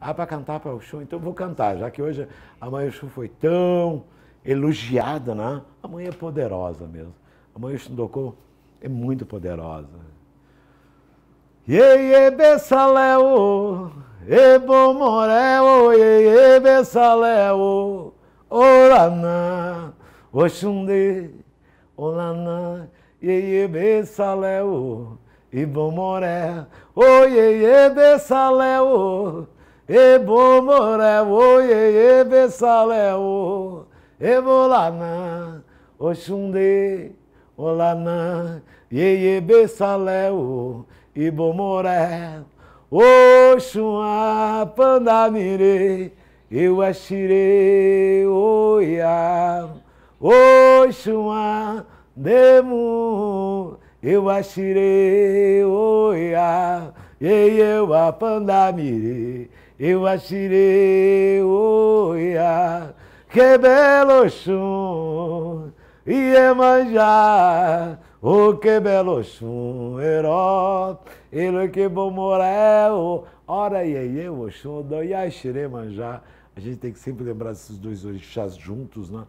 Ah, para cantar para o show, então vou cantar, já que hoje a Mãe Exu foi tão elogiada, né? A mãe é poderosa mesmo. A mãe do Xundoko é muito poderosa. Yeye Bessaleo, Ebomoreo, Yeye Bessaleo, Olaná, Oxundê, Olaná, Yeye Bessaleo, Ibomoré, Oyeye Bessaleo, e Ebomoreo, ye, besaleo, ebolana, oxundê, olana, ye, ye, besaleo, ibomoreo, oxuá, pandamire, eu axirei, oiá, oxuá, demu, eu axirei, oiá. Ei, eu apandamirei, eu achirei oia, que belo chum, Iemanjá, é o que belo chum, heró, ele é que bom morel, ora iê, o chum, doia iá, manjá. A gente tem que sempre lembrar desses dois orixás juntos, né?